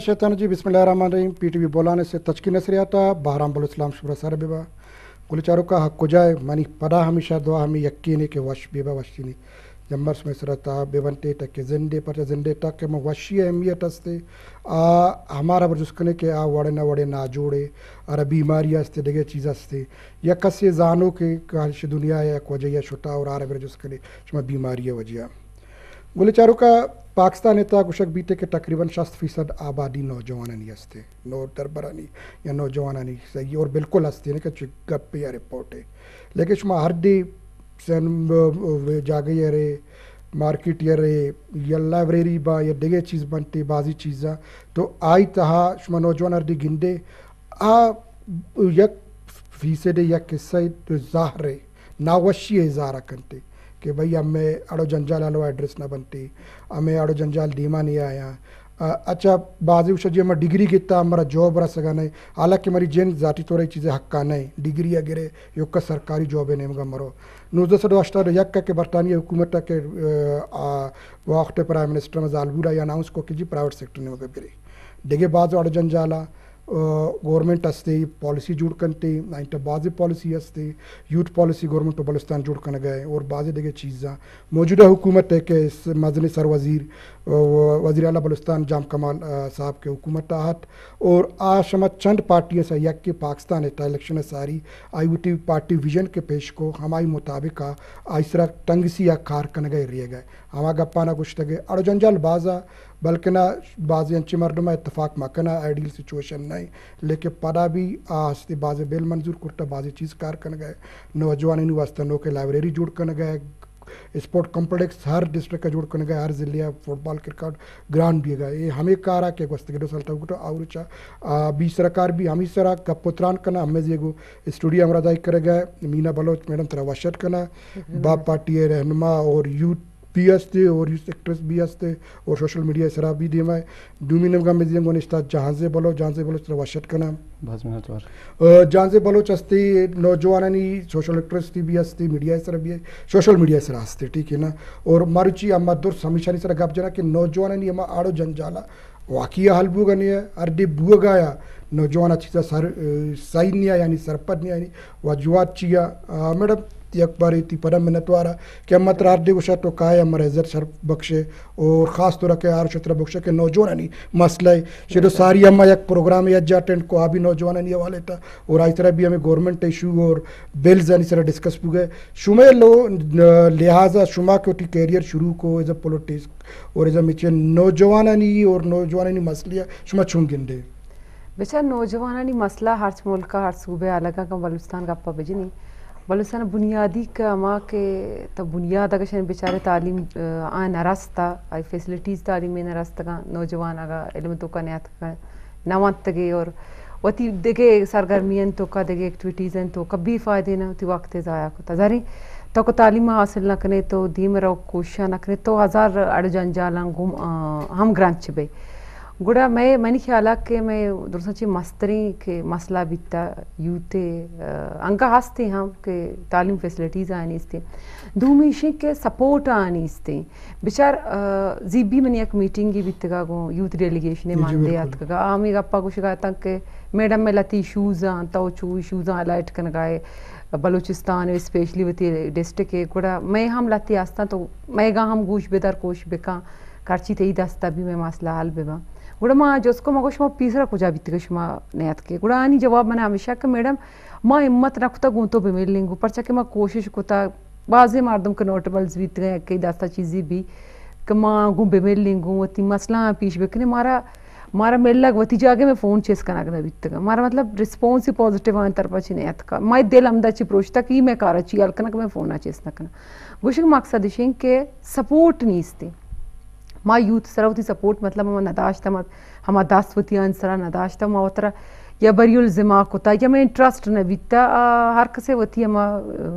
शैतान जी शैतानजी बिस्मिल्लाम पी टी वी बोलाने से तचकी नसरियाता बहराम बलूसलाम शुभ सर बिबा गुलचारों का हक कुजाए मनी पदा हमेशा दुआ हमें यकीन के वश बेबा वशीनी जम्मर्स में सरता बेवनते तक के जिंदे पर जिंदे तक के मैं वशी अहमियत हस्ते आ हमारा बरजुस्कने के आ वड़े ना वड़े ना जोड़े अरे बीमारी हस्ते डगे चीज़ हस्ते या से जानो के कहा दुनिया या कोजिया छुटा और आ रहा बरजुस्कने बीमारी है वजिया गुलचारों का पाकिस्तान भी तो बीते के तकरीबन शस्त फ़ीसद आबादी नहीं हस्ते नौ दरबरानी या नहीं सही और बिल्कुल हस्ते ने कि गप्पे या रिपोर्ट है लेकिन शुमा हर दी जागे रे मार्केट या रे या लाइब्रेरी बा या डिगे चीज़ बनती बाजी चीज़ा तो आई तहा शुमा नौजवान हर दी गिंदे आ यक फीसद यक तो ज़ाहरे नावशी है जारा करते कि भई हमें अड़ो जंजाल आलो एड्रेस ना बनती हमें अड़ो जंजाल धीमा नहीं आया अच्छा बाजू जी मैं डिग्री किता मेरा जॉब रहा सगा नहीं हालांकि मेरी जेन जाति तो रही चीज़ें हक्का नहीं डिग्री अगेरे योग सरकारी जॉब है नेमगा मरो नुजसड अष्टर यक के बरतानिया हुकूमत के वक्त प्राइम मिनिस्टर में जालबूरा अनाउंस को कि जी प्राइवेट सेक्टर ने मगे बेरी डिगे बाज आड़ो जंजाला गोरमेंट पॉलिसी ಅಸ್ತಿ ಪಾಲಿಸಿ नाइन तो बाजे पॉलिसी अस्ते यूथ पॉलिसी गोरमेंट तो बलुस्तान जुड़ कन गए और बाजे दगे चीज़ा मौजूदा हुकूमत है कि मजन सर वज़ीर वजी अल बलुस्तान जाम कमाल साहब के हुकूमत आहत और आशमा चंद पार्टियों से यक के पाकिस्तान एटा इलेक्शन सारी आई यू टी पार्टी विजन के पेश को हमारी मुताबिक आसरा टंगसी या खार गए रिए गए हमा ना कुछ तगे जंजाल बाजा बल्कि ना बाज अंच मरनुमा इतफाक मकना आइडियल सिचुएशन नहीं लेकिन पदा भी आस्ती बाज बेल मंजूर कुर्ता बाजी चीज़ कार कन गए नौजवान इन नो के लाइब्रेरी जुड़ कन गए स्पोर्ट कॉम्प्लेक्स हर डिस्ट्रिक्ट का जोड़ गए हर जिले फुटबॉल ಕ್ರಿಕೆಟ್ ಗ್ರೌಂಡ್ ಬೀಗ ಈ ಹಮಿ ಕಾರಕ್ಕೆ ಗೊಸ್ತಗಿಡೋ ಸಲ್ತಾಗ್ಬಿಟ್ಟು ಅವರುಚ ಬಿ ಸರಕಾರ ಬಿ ಹಮಿ ಸರ हमें जी एगो स्टूडियो हमारा दाई करेगा मीना बलोच मैडम तरह वशर कना हम्म। बाप पार्टी रहनुमा और यूथ बी आस्ते और एक्ट्रेस बी आस्ते और सोशल मीडिया सरा भी दे माए दूमी नमगा में दियंगो निश्ता जहाँ से बोलो जहाँ से बोलो बलो तो वशत का नाम जहाँ से बोलो चस्ते नौजवान नहीं सोशल एक्ट्रेस थी भी हस्ते मीडिया सर भी सोशल मीडिया सर हस्ते ठीक है ना और मारुचि अम्मा दूर हमेशा नहीं सरा गप जना कि नौजवान नहीं अम्मा आड़ो वाकई वाकिया हल्बू गनी है अर्डे बुआ गाया नौजवान अच्छी सर साइन नहीं यानी सरपत नहीं यानी वजुआत चिया मैडम अकबर ती परम मिनत वारा कि अमत रार्दी वशा तो काय अमर हजर शर्फ बख्शे और ख़ास तौर के आर शत्र बख्शे के नौजवानी मसले है शरो सारी अम्मा एक प्रोग्राम अज्जा अटेंड को अभी नौजवान ये वाले था और आज तरह भी हमें गवर्नमेंट इशू और बिल्स इस तरह डिस्कस हो गए शुमे लो लिहाजा शुमा के को कैरियर शुरू को एज अ पोलिटिक्स और एज अ मिचे नौजवानी और नौजवानी मसले शुमा छुम गिंदे बेचा नौजवानी मसला हर मुल्क का हर सूबे अलग का बलुस्तान का अपा बजनी बलूसान बुनियादी का माँ के तब बुनियाद अगर शायद बेचारे तालीम आ नारास्ता आई फैसिलिटीज़ तालीम में नारास्ता का नौजवान आगा इलम तो का नया का नवात और वती देखे सरगर्मियन तो का देखे एक्टिविटीज़ हैं तो कभी फ़ायदे ना होती वक्त ज़ाया को तजारी तो को तालीम हासिल ना करें तो दीम रहो कोशिश ना करें तो हज़ार अड़ जंजाल हम ग्रांच भाई गुड़ा मैं मनी ख्याल के मैं दुरसची मस्तरी के मसला बिता यूते अंका हस्ते हम के तालीम फैसिलिटीज़ आनीस थे धूमिशी के सपोर्ट आनीस थे बेचार जीबी मैंने एक मीटिंग ही बीतगा गो यूथ डेलीगेशन मानते आतगा आमी गप्पा कुछ गा के मैडम में लती शूज आं तो चू इशूज़ अलाइट कन गाए बलूचिस्तान स्पेशली वती डिस्ट्रिक्ट के गुड़ा मैं हम लती आस्ता तो मैं गा हम गूश बेदार कोश बेका करची ते ही दस्ता भी मैं मसला हल बेवा गुड़ा माँ जोस्को मगो शुमा पीसरा कुजा बीत के शुमा नयात के गुड़ा आनी जवाब मैंने हमेशा के मैडम माँ हिम्मत रखता गुंतो भी मिल लेंगू पर चाहे माँ कोशिश कोता बाजे मारदम के नोटबल्स बीत गए कई दास्ता चीज़ें भी कि माँ गूँ भी मिल लेंगू वती मसला पीछ बेकने मारा मारा मेल लग वती जागे मैं फ़ोन चेस करना करना बीत तक मारा मतलब रिस्पॉन्स ही पॉजिटिव आन तरफ अच्छी नहीं का माई दिल अमदा ची प्रोच तक ही मैं कार अच्छी अलकनक मैं फ़ोन आ चेस ना करना गुशिंग मकसद के सपोर्ट नहीं इस्ते ಮಾ ಯೂತ್ ಸರವತಿ ಸಪೋರ್ಟ್ ಮತ್ಲಬ್ ಅವ ನದಾಶ್ತಮ ಹಮ ದಾಸ್ವತಿ ಅನ್ಸರ ನದಾಶ್ತಮ ಅವತರ यबरियुल ज़िमा कोता यम इंट्रस्ट न बीता हर कसे वती यमा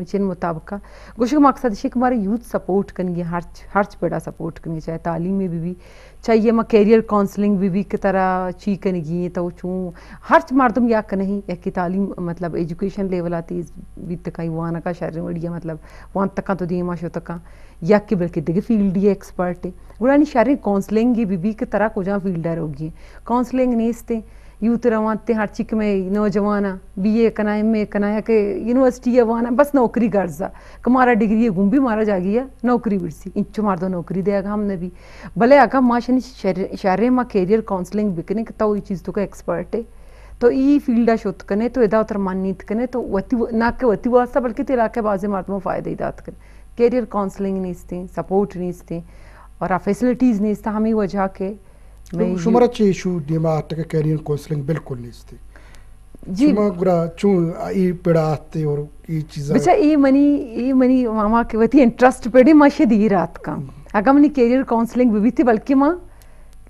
चिन मुताबिका गुश मकसद शे हमारे यूथ सपोर्ट करेंगे हर हर बड़ा सपोर्ट करेंगे चाहे तालीम में भी, भी चाहिए मां कैरियर काउंसलिंग भी भी की तरह ची करेंगी तो चूँ हर मर्दम या क नहीं या कि तालीम मतलब एजुकेशन लेवल आती भी तका वाना का शहर वड़िया मतलब वान तक तो दी माँ तक या कि बल्कि दिगे फील्ड ही एक्सपर्ट है उड़ा नहीं शहर काउंसलिंग भी भी की तरह कुछ फील्डर होगी काउंसलिंग नहीं इसते यूथ यूतरा ते हर चिक में नौजवाना बी ए कनाय में कनाया के यूनिवर्सिटी या बस नौकरी गर्जा कमारा डिग्री है भी मारा जा गया नौकरी बिरसी इंचो मार दो नौकरी देगा हमने भी भले आगा माँ शहर माँ कैरियर काउंसलिंग बिकने तो ये चीज़ तो का एक्सपर्ट है तो ई फील्ड शोध कने तो यदा उतर मान्यत कने तो वती ना के वती वास्ता बल्कि तेरा के बाजे मातमो फायदे दात कने कैरियर काउंसलिंग नहीं थी सपोर्ट नहीं थी और फैसिलिटीज़ नहीं था हमें वजह के शुमराचे इशू दिमा आटके कैरियर काउंसलिंग बिल्कुल नहीं थी जी गुरा चू ई पेड़ा आते और ई चीज बच्चा ई मनी ई मनी मामा के वती इंटरेस्ट पेड़ी माशे दी रात का अगर मनी कैरियर काउंसलिंग भी थी बल्कि मां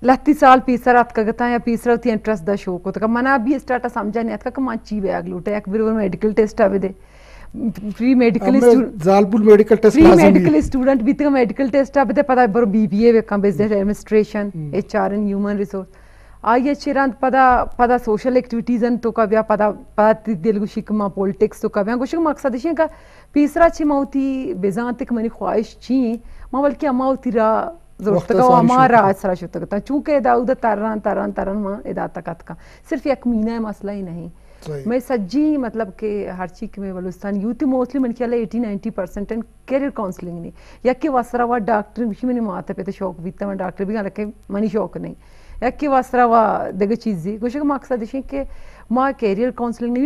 लत्ती साल पीसर रात का गता या पीसर थी इंटरेस्ट दा शौक होता का मना भी स्टार्ट समझा नहीं आता का मां ची बैग लूटे एक बिरवर मेडिकल टेस्ट आवे दे प्री मेडिकल जालपुर medical test pre medical student बीते मेडिकल टेस्ट आ बते पता बरो बीबीए वेका business administration HR and human resource आई चिरांत पदा पदा सोशल एक्टिविटीज तो कव्या पदा पदा दिल गुशिक मां पॉलिटिक्स तो कव्या गुशिक मकसद शे का तीसरा छी मौती बेजांतिक मनी ख्वाहिश छी मां बल्कि अमावती रा ضرورت کا ہمارا اثر شو تک چونکہ دا ادھر تاران تاران تاران ماں ادا تکت کا صرف یک مینہ مسئلہ ہی نہیں मैं सज्जी मतलब के हर चीज में बलुस्तान यूथ मोस्टली मन ख्याल eighty ninety percent and career counselling नहीं या कि वसरा वा डॉक्टर भी मैंने माता पे तो शौक बीता मैं डॉक्टर भी हालांकि मनी शौक नहीं या कि वा देखो चीज ಯಾಕೆ ವಾಸ್ತ್ರವ ದಗ ಚೀಸಿ ಗುಶಗ ಮಾಕ್ಸ ದಿಶಕ್ಕೆ ಮಾ माँ ಕೌನ್ಸಿಲಿಂಗ್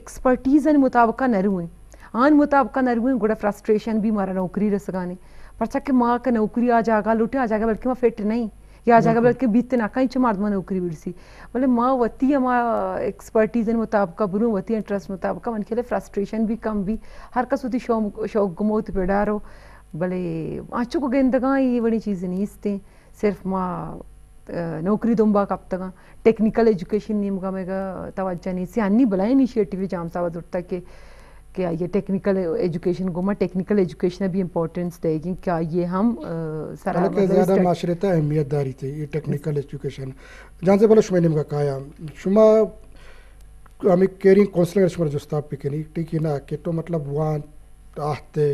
एक्सपर्टीज ಮಾವತಿ मुताबिक न ಮುತಾಬಕ आन मुताबिक न ನರುವೆ ಗುಡ फ्रस्ट्रेशन भी मारा नौकरी रसगाने पर चाहे माँ का नौकरी आ जाएगा लुटे आ जाएगा बल्कि माँ फिट नहीं या जागा बल्कि ना कहीं इंच मार्दमा नौकरी बिड़सी मतलब माँ वती माँ एक्सपर्टीज मुताबिक बुरू वती इंट्रस्ट मुताबिक मन के फ्रस्ट्रेशन भी कम भी हर का सुधी शौक शौक गुमोत रो भले आचो को गेंदगा ये बड़ी चीज़ नहीं इसते सिर्फ माँ नौकरी दुम्बा कब तक टेक्निकल एजुकेशन नहीं मुका मेगा तवज्जा नहीं सी अन्नी भला इनिशिएटिव जाम सावा उठता के क्या ये टेक्निकल एजुकेशन को मैं टेक्निकल एजुकेशन भी इम्पोर्टेंस देगी क्या ये हम मतलब ज़्यादा माशरता अहमियत दारी थी ये टेक्निकल एजुकेशन जहाँ से बोला शुमे का काया शुमा हमें केयरिंग काउंसलिंग शुमार जो जुस्ताब पे कनी ठीक है ना कि तो मतलब वहाँ आते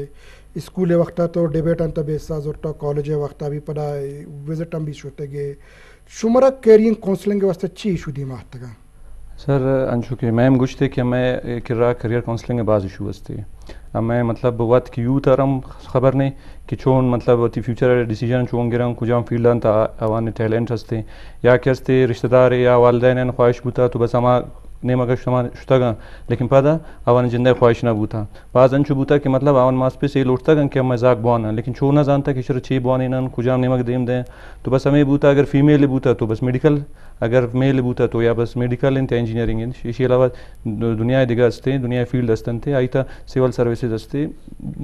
स्कूल वक्त तो डिबेट अंत बेसा तो कॉलेज वक्त भी पड़ा विजिट हम भी शुते गए शुमार केयरिंग काउंसलिंग के वास्ते अच्छी इशू दी माहतगा सर अंशु के मैम गुजते कि मैं किरा करियर काउंसलिंग बाज़ इशू अब मैं मतलब वत की यू तरम खबर नहीं कि छोन मतलब ती फ्यूचर डिसीजन चोन गिरम कुजाम फील्डन ता अवान टैलेंट हंसते या कि हस्ते रिश्तेदार या वालदेन ख्वाहिश बूता तो बस हमा नेम अगर शुतगा लेकिन पता अवन जिंदा ख्वाहिश ना बूता बाज अंशु बूता कि मतलब अवन मास पे से लौटता गन कि मजाक है लेकिन छो ना जानता कि शर छे बौन इनन कुजाम नेमक देम दें तो बस हमें बूता अगर फीमेल बूता तो बस मेडिकल اگر میل بوتا تو یا بس مدیکل انت انجینیرینگ انت इसी अलावा दुनिया दिगा हस्ते दुनिया फील्ड हस्तन थे आई था सिविल सर्विसेज हस्ते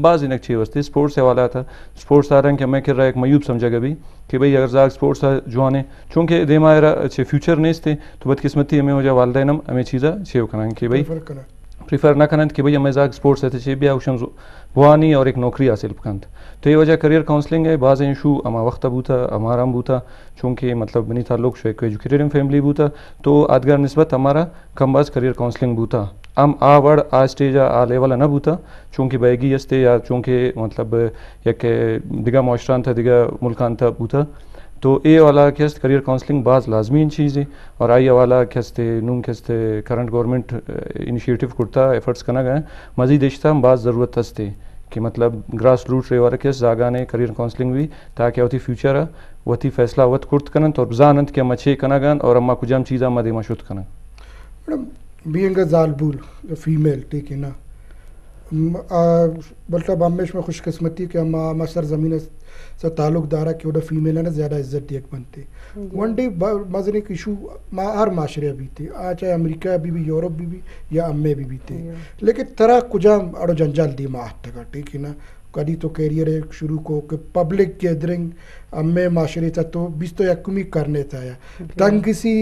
बाज इनक छे हस्ते स्पोर्ट्स हवाला था स्पोर्ट्स आरंग के मैं कर रहा एक मयूब समझा गबी कि भाई अगर जाग स्पोर्ट्स जवाने चूंकि देमा छे फ्यूचर नेस थे तो बदकिस्मती हमें हो जा वालदेनम हमें चीज़ा छे करांग कि भाई प्रिफर ना करें कि भैया मैं जाग स्पोर्ट्स भी आउशन वशम नहीं और एक नौकरी हासिल करें तो ये वजह करियर काउंसलिंग है बाज़ शू अमा वक्त था अमा आराम मतलब था चूँकि मतलब बनी ताल्लुक शो को एजुकेटेड फैमिली था तो आदगार नस्बत हमारा कम बाज करियर काउंसलिंग था हम आ वर्ड आ स्टेज आ लेवल न बूता चूँकि बैगी थे या चूँकि मतलब एक दिगा माशरान था दिगा मुल्कान था था तो ए वाला खेस्त करियर काउंसलिंग बाज़ लाजमी चीज़ है और आई वाला खेस्ते नूम खेस्ते करंट गवर्नमेंट इनिशिएटिव कुर्ता एफर्ट्स करना गए मजीद हम बाज़ ज़रूरत हस्ते कि मतलब ग्रास रूट रे वाला खेस जागा ने करियर काउंसलिंग भी ताकि अवती फ्यूचर वती फैसला वत कुर्त करन तो जानंत के मछे कना गन और अम्मा कुजाम चीज़ा मदे मशूद कना मैडम बींग जालबुल फीमेल ठीक है ना मतलब बामेश में खुशकस्मती कि अम्मा सर ज़मीन सर ताल्लुकदारा की ओडा फीमेल है ना ज़्यादा इज्जत दिए बनते वन डे मजन एक इशू हर माशरे अभी थे चाहे अमरीका अभी भी यूरोप भी भी या अम्मे भी भी थे लेकिन तरह कुजा अड़ो जंजाल दी माह तक ठीक है ना कभी तो कैरियर एक शुरू को कि पब्लिक गैदरिंग अम्मे माशरे था तो बीस तो यकमी करने था या तंग किसी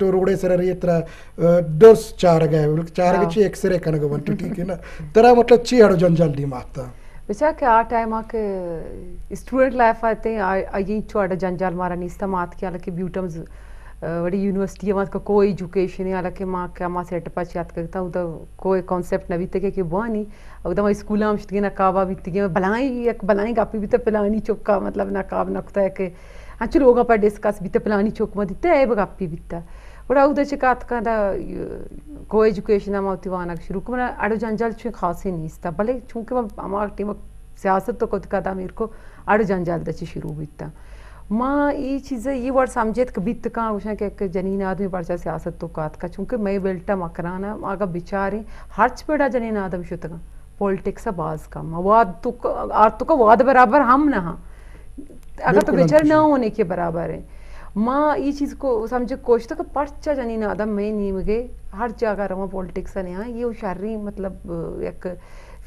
तो रोड़े सर ये तरह दस चार गए चार हाँ। गए एक्सरे करने बनते तो ठीक है ना तरह मतलब छी अड़ो जंजाल दी माह था आ टाइम ಬಿಚಾಕೆ ಆ ಟೈಮಾಕೆ ಸ್ಟೂಡೆಂಟ್ ಲೈಫ್ ಐತೆ जंजाल मारा नहीं ಮಾರ मात ಮಾತ್ಕೆ हालांकि ಬ್ಯೂಟಮ್ಸ್ वड़ी यूनिवर्सिटी में का कोई एजुकेशन है हालांकि माँ क्या माँ सेट पाच याद करता हूँ तो कोई कॉन्सेप्ट नहीं थे तक के नहीं उधर मैं स्कूल में शिगे नकाबा भी थी भलाई एक भलाई गापी भी तो पिलानी चौका मतलब नकाब नकता है कि हाँ चलो होगा पर डिस्कस भी तो पिलानी चौक में दिता है भी था बड़ा को एजुकेशन वन शुरू मैं आड़ो जंजाल खास ही नहीं था भले चूंकि टीम सियासत तो मेरे को आड़ो जंजाल शुरू बीतता माँ ये चीज़ ये वर्ड समझे बित का उशा के जनीन आदमी बड़ा सियासत तो कात का चूंकि मैं बेल्टा मकराना आगा ही हर्च पेड़ा जनीन आदम का पॉलिटिक्स बाज का माँ वाद तुक आर का वाद बराबर हम ना अगर तो बेचारे ना होने के बराबर है ಮಾ ಈ ಚೀಸ್ ಕೋ समझ कोश तक तो पर्चा जानी ना आदा मैं नहीं ನಿಮಗೆ हर जगह रवा पॉलिटिक्स ने हां ये होशियारी मतलब एक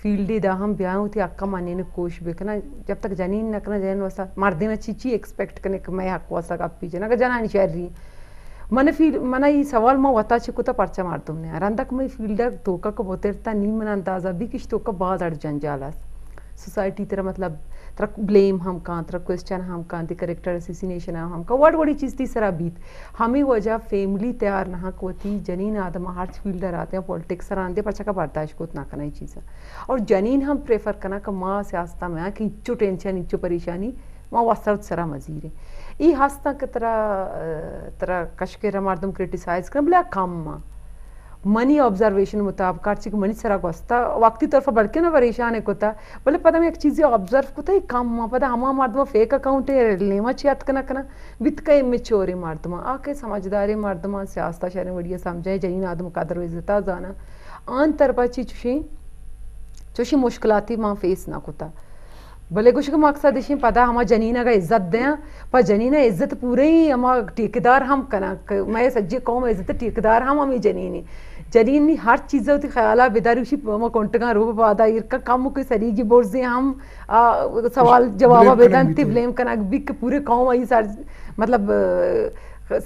फील्ड दा हम ब्याह उते हक माने ने कोश बेकना जब तक जानी ना करना जान वसा मार देना ची एक्सपेक्ट करने के मैं हक वसा का पीछे ना जाना नहीं शायरी मन फील मना ये सवाल मैं वता छिको तो पर्चा मार तुमने यार अंदक मैं फील्ड धोखा को बोतेरता नहीं मना अंदाजा भी किश धोखा बाद अड़ जाला सोसाइटी तेरा मतलब त्र ब्लेम हम कहाँ त्र क्वेश्चन हम कहाँ थे करेक्टर असिसिनेशन हम कहाँ वड वड़ी चीज थी सरा बीत हमें वजह फैमिली तैयार ना कोती जनीन आदम हर फील्डर आते हैं पॉलिटिक्स सर आते पर का बर्दाश्त को ना करना चीज़ और जनीन हम प्रेफर करना कि माँ से आस्था में कि इच्छो टेंशन इच्छो परेशानी माँ वसरत सरा मजीर है ये हास्ता के तरह तरह कश के रमार्दम क्रिटिसाइज कर बोले कम माँ मनी ऑब्जर्वेशन मुताबिक होता कार्ची मनी गोस्ता वक्त की तरफ बढ़ के ना परेशान एक होता बोले पता मैं एक चीज़ ऑब्जर्व कोता एक काम हुआ पता हम मार दो फेक अकाउंट है लेमा ची अतकना कना वित का एम चोरी मार मार्दमा आके समझदारी मार मार्दमा सियास्ता शहर बढ़िया समझाए जहीन आदम कादर वेजता जाना आन तरफा ची चुशी चुशी मुश्किलाती माँ फेस ना कोता भले कुछ का मकसद इसी पता हम जनीना का इज्जत दें पर जनीना इज्जत पूरे ही हम ठेकेदार हम कना मैं सज्जे कौम इज्जत ठेकेदार हम हम ही जनीनी जरी हर चीज़ उसे ख्याल बेदारी उसी कुंटगा रूप पा कम कोई सरी की बोर्ड से हम सवाल जवाब बेदन तो ब्लेम करना बिक पूरे कौम आई सर मतलब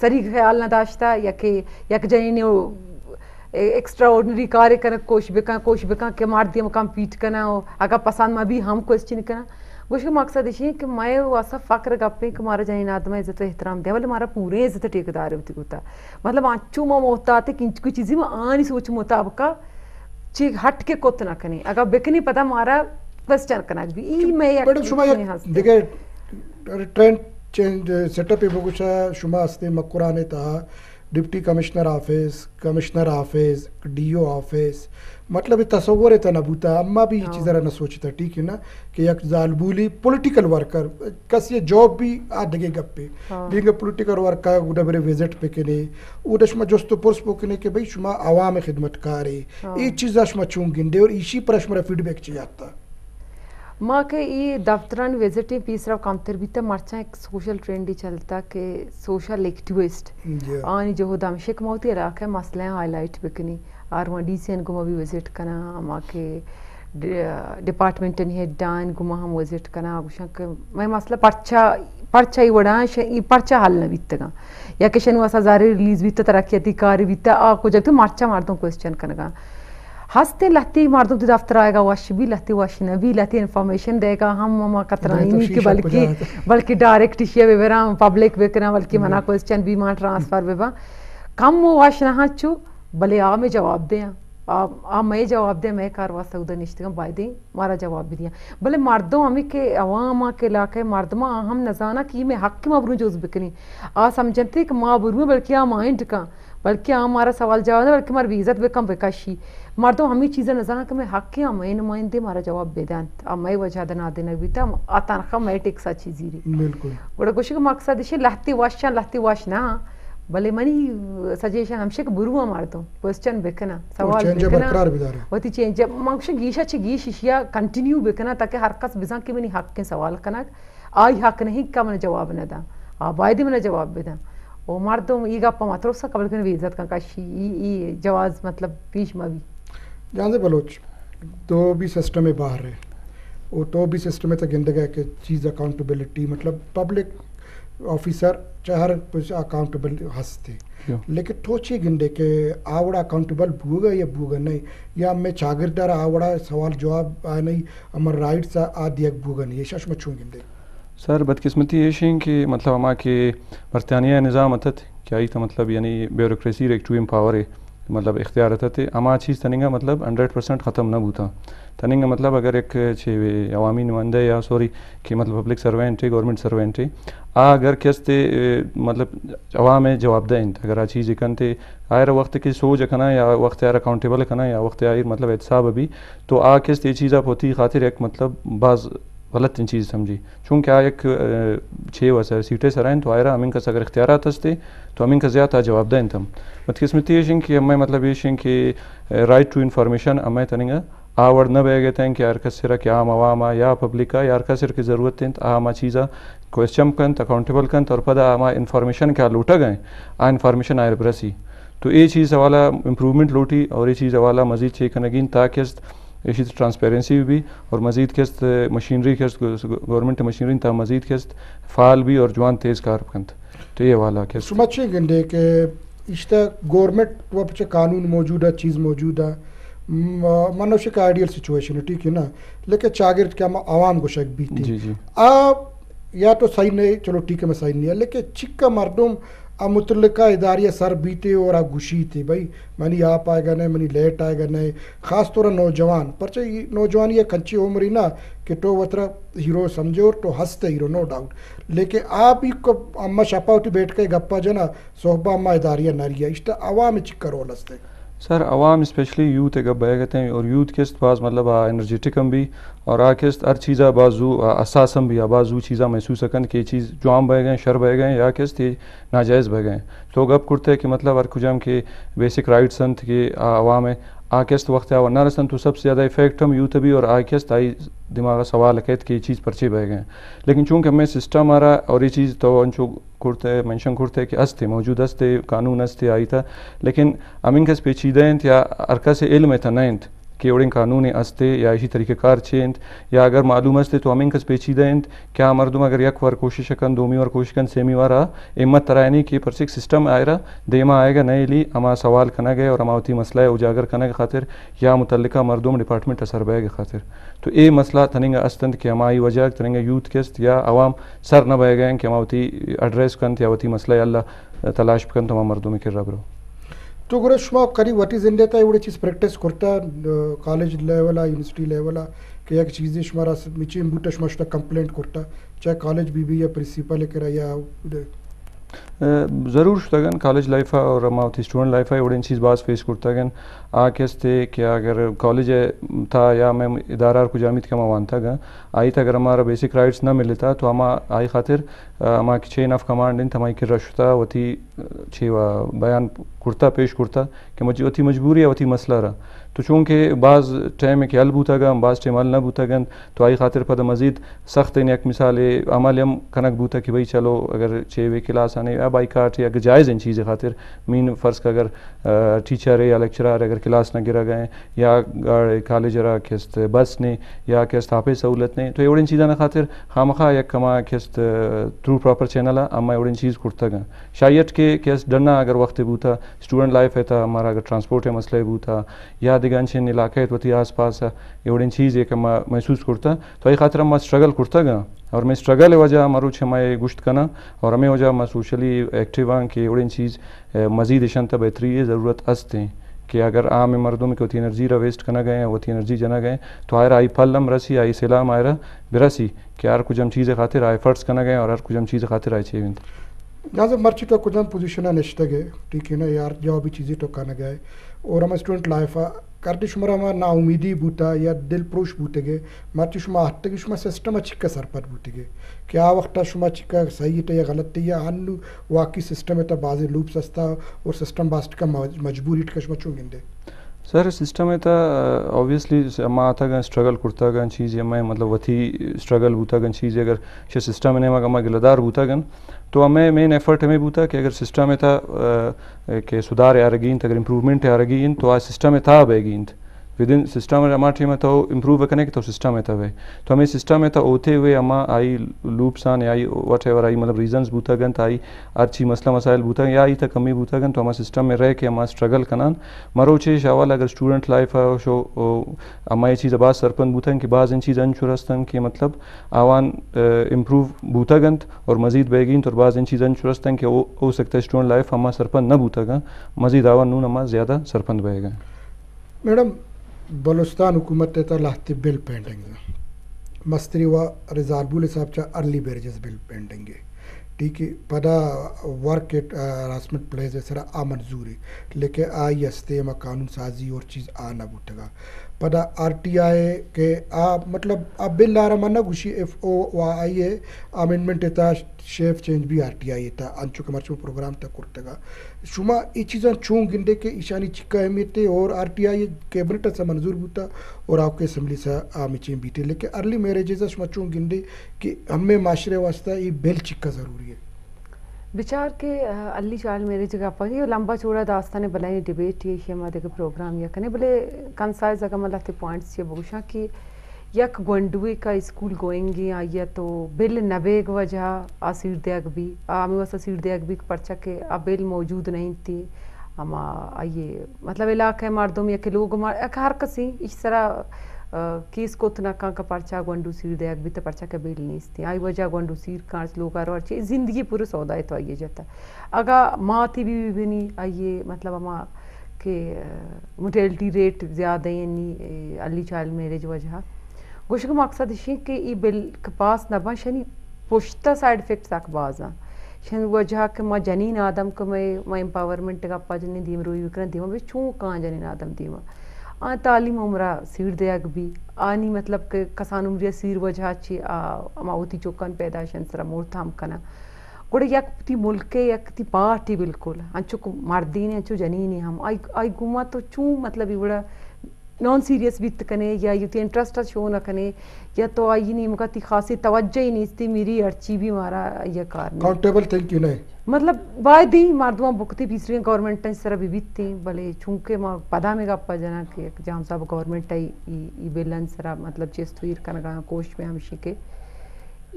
सरी ख्याल ना दाशता या के या के जरी ने एक्स्ट्राऑर्डनरी कार्य करना कोश बिका कोशिश बिका के मार दिया मकाम पीट करना और अगर पसंद में भी हम क्वेश्चन करना गुशक मकसद ये कि मैं असा फ़ख्र गपें कि मारा जानी नादमा इज़्ज़त एहतराम दें बल्कि मतलब मारा पूरे इज़्ज़त ठेकेदार होता मतलब आचू माँ मोता किंच कोई चीज़ें मैं आनी सोच मुताबिका चीक हट के कुत ना कनी अगर बिकनी पता मारा क्वेश्चन करना भी मैं देखे ट्रेंड चेंज सेटअप ये बगुशा शुमा अस्ते मकुराने deputy commissioner office commissioner office D O office मतलब तस्वर तो नबूता अम्मा भी ये चीज़ ना सोचता ठीक है ना कि एक जालबूली पॉलिटिकल वर्कर कस ये जॉब भी आ दगे गपे हाँ। लेकिन पॉलिटिकल वर्कर उधर बरे विजिट पे के नहीं उड़श में जोस्तो पुरस पो के नहीं कि भाई शुमा आवाम खिदमत कार है हाँ। ये चीज़ अशमा चूंगिंदे और इसी पर फीडबैक चाहिए आता मांखे ये दफ्तर विज़िटिंग पीस रव कामतर भी तो मर्चां एक सोशल ट्रेंड ही चलता कि सोशल एक्टिविस्ट आनी जो दाम शिक मौती है मसले हाईलाइट बिकनी आर वहाँ डी सी एन गुमा भी विज़िट माँ के डिपार्टमेंटन हेड डान गुमा हम विज़िट कना गुशक मैं मसला पर्चा पर्चा ही वड़ा है पर्चा हल न बीतगा या कि शनि जारी रिलीज बीता तरक्की अधिकारी बीता तो, आ कुछ जब तो मार्चा मारता क्वेश्चन करना हंसते लहते मर्दों की दफ्तर आएगा वाश भी लहते वाश नबी लहते इन्फॉर्मेशन देगा हम हम नहीं कि बल्कि बल्कि डायरेक्ट इशे बेबरा पब्लिक बेकरा बल्कि मना क्वेश्चन भी मां ट्रांसफर बेबा कम वो वाश नहा चु भले आ में जवाब दे आ, मैं जवाब दे मैं कार वास्ते उधर निश्चित बाय दें मारा जवाब भी दिया भले मर्दों अमी के अवाम के इलाके मर्दमा हम नजाना कि मैं हक की मबरू जो उस बिकनी आ समझते कि माँ बुरू बल्कि आ माइंड का बल्कि आम मारा सवाल जवाब है बल्कि हमारी इज़्ज़त बेकम बेकाशी मार मर्दों तो हमी चीज़ें नजर कि मैं हक के हमें नुमाइंदे हमारा जवाब बेदांत तो तो मैं वजह दना देना भी था आतनखा मैं टेक सा चीज़ ही बड़ा कुछ का मकसद इसे लहती वाशा लहती वाश ना भले मनी सजेशन हम शेख बुरुआ मार दो क्वेश्चन बेकना सवाल बेकना वती चेंज मंगशे गीशा छे गीश इशिया कंटिन्यू बेकना ताकि हर कस बिजा के मनी हक के सवाल कना आई हक नहीं का मैंने जवाब न दा आ बायदे मैंने जवाब बेदा ومرضهم يقبوا ماتروسا قبل كنا في ذات كان كاشي ये जवाज मतलब बीच में भी जान बलोच तो भी सिस्टम है बाहर है वो तो भी सिस्टम है तो गिंद गिंदगा कि चीज़ अकाउंटेबिलिटी मतलब पब्लिक ऑफिसर चाहे हर कुछ अकाउंटेबल हंसते लेकिन ठोची गिंदे के आवड़ा अकाउंटेबल भूगा या भूगा नहीं या मैं छागिरदार आवड़ा सवाल जवाब आ नहीं अमर राइट्स आ दिया भूगा नहीं ये शश मच्छू गिंडे सर बदकिस्मती एशें कि मतलब हम के बरतानिया निज़ाम अथत क्या ही था तो मतलब यानी ब्यूरोसी एक टू पावर है मतलब इख्तियार अथत है अमा चीज़ तनिंगा मतलब हंड्रेड परसेंट ख़त्म न बूता तनिंगा मतलब अगर एक छे अवामी नुमाइंदा या सॉरी कि मतलब पब्लिक सर्वेंट है गवर्नमेंट सर्वेंट है आ अगर किस मतलब अवाम है जवाबदेन अगर आ चीज़ कन थे आयर वक्त की सोच अखना या वक्त यार अकाउंटेबल अखना या वक्त आयर मतलब एहसाब अभी तो आ किस ये चीज़ आप होती खातिर एक मतलब बाज़ गलत चीज़ समझी चूँकि आ यक छे वसर सीटें सर आहिनि तो आयरा अमिन का सगर इख्तियारात अस्ते तो अमिन का ज़्यादा जवाब दैन तम बदकिस्मती तो ये कि अमें मतलब ये कि राइट टू इन्फॉर्मेशन अमें तनिंग आवर न बह गए थे कि यार कसरा कि आम अवामा या पब्लिक का यार कसर की ज़रूरत थी तो आमा चीज़ा क्वेश्चन तो अकाउंटेबल कंत और पदा आमा इन्फॉर्मेशन क्या लूटा गए आ इन्फॉर्मेशन आयर ब्रसी तो ये चीज़ वाला इम्प्रूवमेंट लूटी और ये चीज़ वाला मजीद छे कनगिन ताकि इसी तरह ट्रांसपेरेंसी भी और मजीद खेस्त मशीनरी खेस्त गवर्नमेंट मशीनरी तह मजीद खेस्त फाल भी और जवान तेज़ कार तो ये वाला खस्त समझे गंडे के इश्त गवर्नमेंट वह कानून मौजूद है चीज़ मौजूद है मानो शक आइडियल सिचुएशन है ठीक है ना लेकिन चागिर क्या आवाम को शक भी जी जी आ या तो सही नहीं चलो ठीक है मैं सही नहीं है लेकिन चिक्का मरदम मुतलका इदारे सर बीते और आ घुशी थे भाई मनी आप आए गए मनी लेट आए गए ख़ास तौर नौजवान पर चाहे नौजवान ये कंची उम्र ही ना कि तो वतरा हीरो समझो और तो हंसते हीरो नो डाउट लेकिन आप ही को अम्मा छपा उठी बैठ के गप्पा जना सोहबा अम्मा इदारिया नारिया इस अवाम चिक्कर हैं सर आवाम स्पेशली यूथ बह कहते हैं और यूथ किस्त बाज मतलब एनर्जेटिकम भी और आ किस्त हर चीज़ा बाजू असासम भी आबाजू चीज़ा महसूस कन के चीज़ जुआम बह गए शर बह गए या किस्त ये नाजायज़ बह गए लोग अब कुर्ते कि मतलब हर जम के बेसिक राइट्स के आवाम है आकेस्त वक्त वरना रसन तो सबसे ज़्यादा इफेक्ट हम यूथ भी और आकेस्त आई दिमाग सवाल कैद कि ये चीज़ पर्ची बह गए लेकिन चूँकि हमें सिस्टम आ रहा और ये चीज़ तो अंशु कुर्ते मेंशन कुर्ते कि अस्त थे मौजूद अस्त थे कानून अस्त थे आई था लेकिन अमिन कस पेचीदें या अरका से इल्म था नैंथ कि ओड़े कानून अस्ते या इसी طریقه کار या अगर मालूम अस्ते तो تو همین کس پیچیده اند که مردم اگر یک ور کوشش کن دومی ور کوشش کن سیمی ور हिम्मत नहीं कि पर सिस्टम रहा देमा आएगा नए ली हमारा सवाल कना गए और अमावती मसला उजागर कना के खातिर या मुतल मरदम डिपार्टमेंट असर बह के खातिर तो ये मसला तनिंग अस्तंत के हमारी वजह तनिंग यूथ किस्त या आवाम सर न बह गए कि अमावती एड्रेस कन यावती मसला अल्लाह तलाश तो हमारा मरदों में किर्रा बरो तुका हांव खरी वटीज इंडियेता एवढी चीज प्रैक्टिस करता कॉलेज लेवला यूनिवर्सिटी लेवला कित्याक चीज शुमार मिची बूट शुमार कंप्लेंट करता चाहे कॉलेज बीबी या प्रिंसिपल करा या ज़रूर तगन कॉलेज लाइफ और माउथ स्टूडेंट लाइफ है ओडेंसीज बास फेस कुर्तगन आकेस थे कि अगर कॉलेज था या मैं इदारा को जामित का मवान था गा आई था अगर हमारा बेसिक राइट्स ना मिले था तो हम आई खातिर हमा की चेन ऑफ कमांड इन हमारी की रश था वती छे बयान कुर्ता पेश कुर्ता कि मुझे वती मजबूरी है वती मसला रहा तो चूँकि बाज़ टाइम के अल बूतागम बाज़ टाइम हल ना बूथा बूतागंद तो आई खातिर पता मजीद सख्त इन एक मिसाल अमाल हम कनक बूता कि भाई चलो अगर छः वे क्लास आने या बाई काट या जायज़ इन चीज़ें खातिर मीन फ़र्ज का अगर टीचर है या लेक्चरार है अगर क्लास ना गिरा गए या कॉलेज रहा खिस्त बस ने या खिस्त हाफ सहूलत ने तो एवडन चीज़ा ना खातिर खाम खा या कमा खिस्त थ्रू प्रॉपर चैनल अमा एवडन चीज़ कुर्ता गए शायद के खिस्त डरना अगर वक्त बूथा स्टूडेंट लाइफ है था हमारा अगर ट्रांसपोर्ट है मसला बूता या नादिगान इलाका है आस पास एवडिन चीज़ एक महसूस करता तो ये खातर मैं स्ट्रगल करता गा और मैं स्ट्रगल वजह मरुच हमारे गुश्त करना और हमें वजह मैं सोशली एक्टिव हाँ कि एवडिन चीज़ मजीद शनता बेहतरी है ज़रूरत अस्त हैं कि अगर आम मर्दों के होती एनर्जी वेस्ट करना गए हैं वोती एनर्जी जना गए तो आयर आई फलम रसी आई सलाम आयरा बिरसी कि यार कुछ हम चीज़ें खातिर आए फर्ट्स करना गए और यार कुछ हम चीज़ें खातिर आए छेविंद जहाँ मर्च तो कुछ पोजिशन नश्ते गए ठीक है ना यार जो भी चीज़ें तो करना गए और हमें student life karti şumara ma naumidi buta ya dilpuruş butege marti şuma hattaki şuma sistem açıkka sarpat butege क्या वक्त शुमा चिक्का सही है या गलत है या अन्य वाकई सिस्टम है तो बाजे लूप सस्ता और सिस्टम बास्ट का मजबूरी का शुमा चुंगिंदे सर सिस्टम में तो ऑब्वियसली uh, अमा आता गन स्ट्रगल कुर्ता गन चीज या मैं मतलब वही स्ट्रगल बूता गन चीज अगर शे सिस्टम है ना कमा गिलदार बूता गन तो हमें मेन एफर्ट हमें बूता कि अगर सिस्टम है था कि सुधार या रगीन तो अगर इम्प्रूवमेंट या रही तो आज सिस्टम में था बेगीन था विदिन सिस्टम अमाठी में तो इम्प्रूव कने तो सिस्टम है तो, तो हमें सिस्टम है तो उथे हुए अमा आई लूप्स आने आई वट एवर आई मतलब रीजन्स बूथा गन आई अच्छी मसला मसाइल बूथा या आई तक तो कमी बूथा गन तो हमारे सिस्टम में रह के अमा स्ट्रगल कनान मरो छे शवाल अगर स्टूडेंट लाइफ है अमा ये चीज़ बाज सरपंच बूथन कि इन चीज़ अनशुरस्तन कि मतलब आवान इम्प्रूव बूथा और मजीद बेगिन तो बाज इन हो सकता है स्टूडेंट लाइफ अमा सरपंच न बूथा मजीद आवा नून अमा ज़्यादा सरपंच बहेगा मैडम बलोचस्तान हुकूमत लाहती बिल पेंडिंग मस्तरी व रिजारबुल चा अर्ली बेरजेस बिल है ठीक है पदा वर्क एट हरासमेंट प्लेस सर आ मंजूर है लेकिन आई हस्ते कानून साजी और चीज़ आ ना बुटेगा पता आर टी आई के आ मतलब आप बिल वारा माना कुझु एफ ओ उहा आई ए अमेंडमेंट येता शेफ चेंज भी आर टी आई येता अंचु कमर्शियल प्रोग्राम तक कुर्तगा शुमा ये चीज़ें छूँ गिंडे के ईशानी चिक्का अहमियत और आर टी आई कैबिनेट से मंजूर था और आपके असम्बली से आमिचें बीते लेकिन अर्ली मैरिजेज शुमा छूँ गिंडे कि हमें माशरे वास्ता ये बिल चिक्का ज़रूरी है विचार के अली चाल मेरे जगह पर ये लंबा चौड़ा दास्तान भले डिबेट ये शेमा देखे प्रोग्राम या कने भले कंसाइज जगह मतलब ते पॉइंट्स ये बोशा कि यक गोंडुए का स्कूल गोएंगे आइए तो बिल नबेग वजह आसीर दयाग भी आम वस आसीर दयाग भी पर्चा के आ बिल मौजूद नहीं थी हम आइए मतलब इलाके मर्दों या के लोग हर कसी इस तरह का का गंडू दे කීස්කොත්නකංක පර්චා ගොන්ඩු සීර් දෙයක් බිත පර්චක බෙල්නිස්ති අයිවජා ගොන්ඩු සීර් කාන්ස් चीज ज़िंदगी पूरे सौदा है तो आइए जाता अगर माँ थी भी भी बनी आइए मतलब अमा के मोटेलिटी रेट ज़्यादा है नहीं अली चाल मेरे जो वजह गोश का मकसद इसी के ये बिल के पास नबा शनि पुष्टा साइड इफेक्ट तक बाजा शन वजह के मां जनीन आदम को मैं मैं एम्पावरमेंट का पजने दीम रोई विक्रम दीमा बे छू कहाँ जनीन आदम दीमा आ हाँ, तालीम उम्रा सीर दयाग भी आनी मतलब के कसान उम्रिया सीर वजह छी मावती चौकान पैदाशन सरा मोर थाम कना गोड़े यक ती मुल्क यक ती पार्टी बिल्कुल अंचो मर्दीने अंचो नहीं हम आई आई गुमा तो चू मतलब इवड़ा नॉन सीरियस बीत कने या युति इंटरेस्ट शो न कने या तो आई नहीं मुका ती खासी तवज्जो ही नहीं थी मेरी अर्ची भी मारा यह कारण काउंटेबल थैंक यू नहीं मतलब वायदी मार्दवा बुक्ति बीसरी गवर्नमेंट सर बिबित्ति भले चूंके मा पदा में गप्पा जना के जाम साहब गवर्नमेंट आई ई बेलन सरा मतलब चेस्तु इर कनगा कोश में हम शिके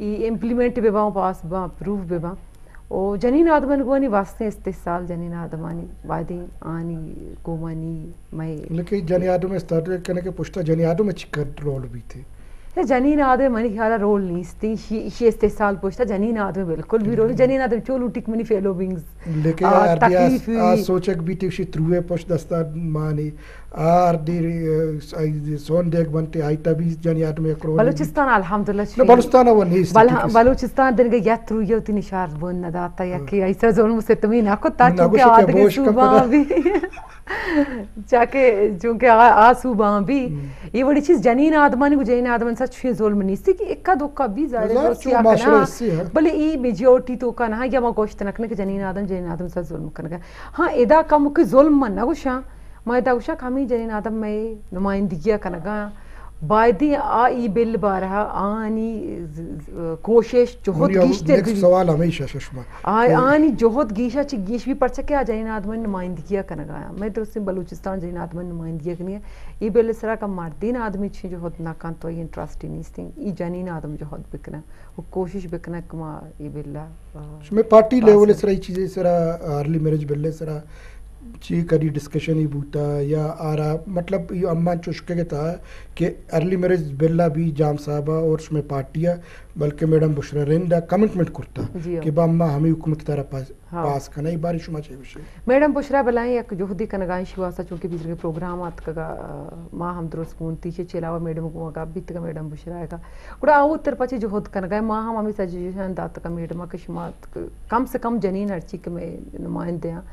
ई इम्प्लीमेंट बेबा पास बा अप्रूव बेबा ओ जनीन आदमन गोनी वास्ते इस्तेसाल जनीन आदमानी वादी आनी गोमानी मैं लेकिन जनी आदम इस्तार कने के पुष्टा जनी आदम चिकर रोल भी थे या जनीन आदम मनी ख्याल रोल नीस्ती शे जनीन आदम बिल्कुल भी रोल जनीन आदम चोल उटिक मनी फेलो बिंग्स लेकिन यार तकलीफ हुई आ सोचक भी पोछ दस्ता मानी आर डी सोन देख बनते आई तभी जनी आदम एकरो बलूचिस्तान अल्हम्दुलिल्लाह बलूचिस्तान वन बलूचिस्तान दिन के ना दाता या कि ऐसा जोन ना को आदमी सुबह भी Çake आंसू asu भी हम्म। ये बड़ी चीज जनीन आदमा ने जनीन आदमा सच फिर जुल्म नहीं सी कि इक्का दुक्का भी ज्यादा भले ई मेजोरिटी तो का ना या मा गोश्त नकने के जनीन आदम जनीन आदम सच जुल्म कना हां एदा कम के जुल्म मन्ना गुशा हाँ। मैं दा गुशा हाँ, कमी जनीन आदम में नुमाइंदगी कना बायदी आई बिल बारहा आनी कोशिश जोहत गीश सवाल हमेशा शशमा आई तो- आनी जोहत गीशा च गीश भी पढ़ सके आ जाइन आदमन नुमाइंदगिया कनगा मैं तो उससे बलूचिस्तान जाइन आदमन नुमाइंदगिया कनी ई बिल सरा का मारदीन आदमी छ जोहत ना कान तो इंटरेस्ट इन इस थिंग ई जानिन आदम जोहत बिकना वो कोशिश बिकना कमा ई बिल्ला मैं पार्टी लेवल सरा ई चीजें सरा अर्ली मैरिज बिल्ले सरा ची करी डिस्कशन ही बूता या आरा मतलब ये अम्मा चुशके के था कि अर्ली मैरिज बिरला भी जाम साहबा और उसमें पार्टियाँ बल्कि मैडम बुशरा रिंदा कमिटमेंट करता हाँ। कि बा अम्मा हमें हुकूमत की तारा पास हाँ। पास करना ये बारिश में चाहिए विषय मैडम बुशरा बलाई एक जोहदी कनगाई शिवासा चूंकि बीच के प्रोग्राम आत का मां हम दुरुस्कून तीचे चेलावा मैडम को का बीत का मैडम बुशरा का कुड़ा आऊ उत्तर पचे जोहद कनगाई मां हम हमें सजेशन दात का मैडम का कम से कम जनीन हर चीज में नुमाइंदे हैं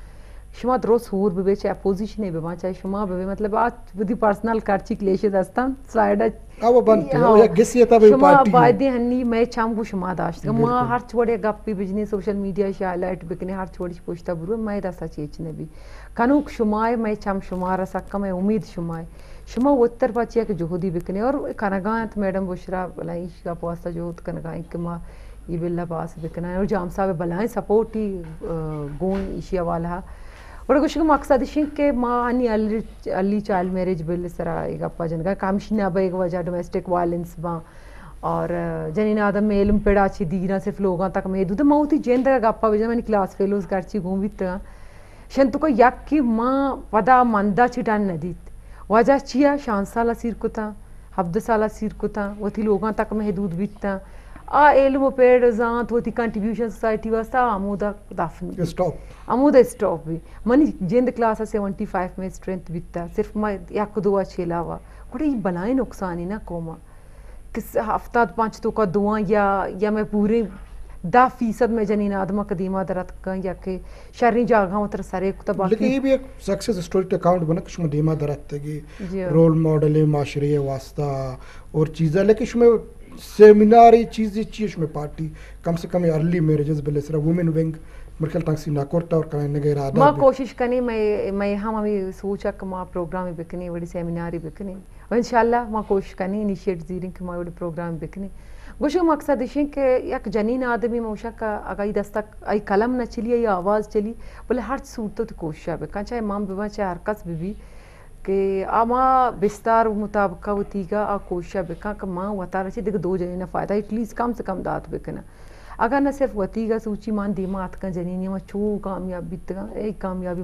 शुमा सूर बे चाहे पोजिशन बे चाहे शुमा बे मतलब आज बुद्धि पर्सनल करची क्लेश दस्तान साइड अब बन हाँ, या गिस ये तब शुमा बायदे हनी मैं चाम को शुमा दाश का मां हर छोड़े गप्पी बिजनेस सोशल मीडिया शे हाईलाइट बिकने हर छोड़ी पोस्टा बुरो मैं दसा चेच ने भी कनुक शुमाए मैं चाम शुमा रसा कम है उम्मीद शुमाए शुमा उत्तर पाचिया के जोहदी बिकने और कनगांत मैडम बुशरा भलाई का पोस्टा जोहद कनगांत के मा ये बिल्ला पास बिकना और जाम साहब भलाई सपोर्ट ही गोई इशिया वाला ಬಡಗುಶಿಗೆ ಮಕ್ಸದ ಶಿಂಕೆ के माँ अली चाइल्ड मैरिज बिल सरा जन का काम ಜನಗ ಕಾಮಶಿನ ಬೇಗ ವಜಾ वायलेंस बा और ना आदम मेलम पेड़ा अच्छी दीना सिर्फ लोगों तक में दूध तो माँ थी जेन तक गप्पा बजा मैंने क्लास फेलोज गर्ची भी तक शंतु को यक की माँ पदा मंदा छिटान दी वजह चिया शांत साला सिर कुता हफ्द साला सिर कुता वो थी लोगों तक मैं दूध बीतता a elmo perezanto contribution society society wasta amuda dafni stop amuda stop bi mani jind class 75 में स्ट्रेंथ bitta सिर्फ मैं दो दुआ छेलावा कुड़े ये नुकसान ही ना कोमा किस हफ्ताद पाँच तो का दुआ या या मैं पूरे दस फीसद में जनी आदमा कदीमा दरत का या के शहरी जागा उतर सारे तब लेकिन ये भी एक सक्सेस स्टोरी अकाउंट बना कुछ मदीमा दरत की रोल मॉडल है माशरे वास्ता और चीज़ें लेकिन سیمیناری چیزی چیش میں پارٹی کم سے کم ارلی میرجز بلسرا وومن ونگ مرکل تانسی नाकोटा और कने नगे इरादा मां कोशिश कनी मैं मैं हम हमें सोचा कि मां प्रोग्राम बिकनी वड़ी सेमिनार बिकनी और इंशाल्लाह मां कोशिश कनी इनिशिएट जीरिंग कि मां वड़ी प्रोग्राम बिकनी गुशो मकसद इशे के एक जनीन आदमी मोशा का अगाई दस्तक आई कलम न चली आई आवाज चली बोले हर सूरत तो कोशिश बिका चाहे मां बिवा चाहे हरकत भी, भी कि आमा बिस्तार मुताबिक वतीगा आ कोशिश बिका कि माँ वतार रची देख दो जने फ़ायदा एटलीस्ट कम से कम दात बिकना अगर ना सिर्फ वतीगा सूची मान दिमाग का जनी नहीं मां कामयाबी तक एक कामयाबी